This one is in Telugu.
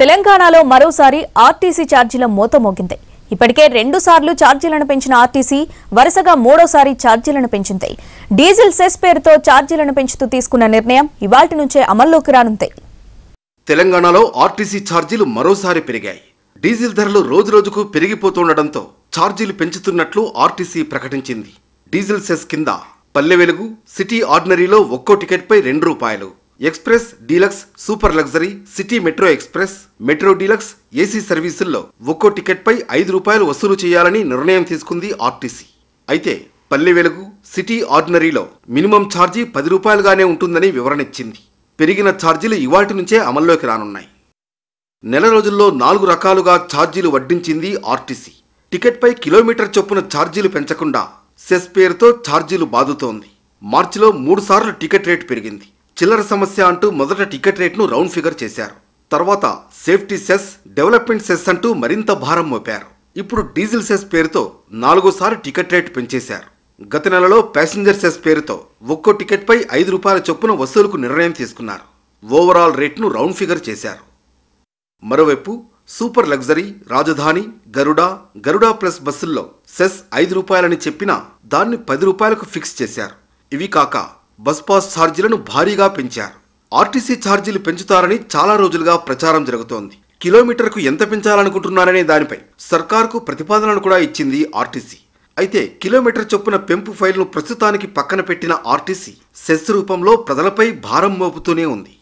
తెలంగాణలో మరోసారి ఆర్టీసీ ఛార్జీల మూత మోగింది ఇప్పటికే రెండు సార్లు ఛార్జీలను పెంచిన ఆర్టీసీ వరుసగా మూడోసారి ఛార్జీలను పెంచింది డీజిల్ సెస్ పేరుతో ఛార్జీలను పెంచుతూ తీసుకున్న నిర్ణయం ఇవాటి నుంచే అమల్లోకి రానుంది తెలంగాణలో ఆర్టీసీ ఛార్జీలు మరోసారి పెరిగాయి డీజిల్ ధరలు రోజురోజుకు పెరిగిపోతుండటంతో ఛార్జీలు పెంచుతున్నట్లు ఆర్టీసీ ప్రకటించింది డీజిల్ సెస్ కింద పల్లె వెలుగు సిటీ ఆర్డినరీలో ఒక్కో టికెట్పై రెండు రూపాయలు express deluxe super luxury city metro express metro deluxe AC సర్వీసుల్లో ఒక్కో టికెట్పై ఐదు రూపాయలు వసూలు చేయాలని నిర్ణయం తీసుకుంది ఆర్టీసీ అయితే పల్లె వెలుగు సిటీ ఆర్డినరీలో మినిమం ఛార్జీ పది రూపాయలుగానే ఉంటుందని వివరణిచ్చింది పెరిగిన ఛార్జీలు ఇవాటి నుంచే అమల్లోకి రానున్నాయి నెల రోజుల్లో నాలుగు రకాలుగా ఛార్జీలు వడ్డించింది ఆర్టీసీ టికెట్పై కిలోమీటర్ చొప్పున ఛార్జీలు పెంచకుండా సెస్ పేరుతో ఛార్జీలు బాదుతోంది మార్చిలో మూడుసార్లు టికెట్ రేటు పెరిగింది చిల్లర సమస్య అంటూ మొదట టికెట్ రేట్ను రౌండ్ ఫిగర్ చేశారు తర్వాత సేఫ్టీ సెస్ డెవలప్మెంట్ సెస్ అంటూ మరింత భారం మోపారు ఇప్పుడు డీజిల్ సెస్ పేరుతో నాలుగోసారి టికెట్ రేట్ పెంచేశారు గత నెలలో ప్యాసింజర్ సెస్ పేరుతో ఒక్కో టికెట్పై ఐదు రూపాయల చొప్పున వసూలుకు నిర్ణయం తీసుకున్నారు ఓవరాల్ రేట్ను రౌండ్ ఫిగర్ చేశారు మరోవైపు super luxury Rajdhani Garuda Garuda plus బస్సుల్లో సెస్ ఐదు రూపాయలని చెప్పినా దాన్ని పది రూపాయలకు ఫిక్స్ చేశారు ఇవి కాక బస్ పాస్ ఛార్జీలను భారీగా పెంచారు ఆర్టీసీ ఛార్జీలు పెంచుతారని చాలా రోజులుగా ప్రచారం జరుగుతోంది కిలోమీటర్కు ఎంత పెంచాలనుకుంటున్నారనే దానిపై సర్కార్కు ప్రతిపాదనలు కూడా ఇచ్చింది ఆర్టీసీ అయితే కిలోమీటర్ చొప్పున పెంపు ఫైల్ను ప్రస్తుతానికి పక్కన పెట్టిన ఆర్టీసీ సెస్ రూపంలో ప్రజలపై భారం మోపుతూనే ఉంది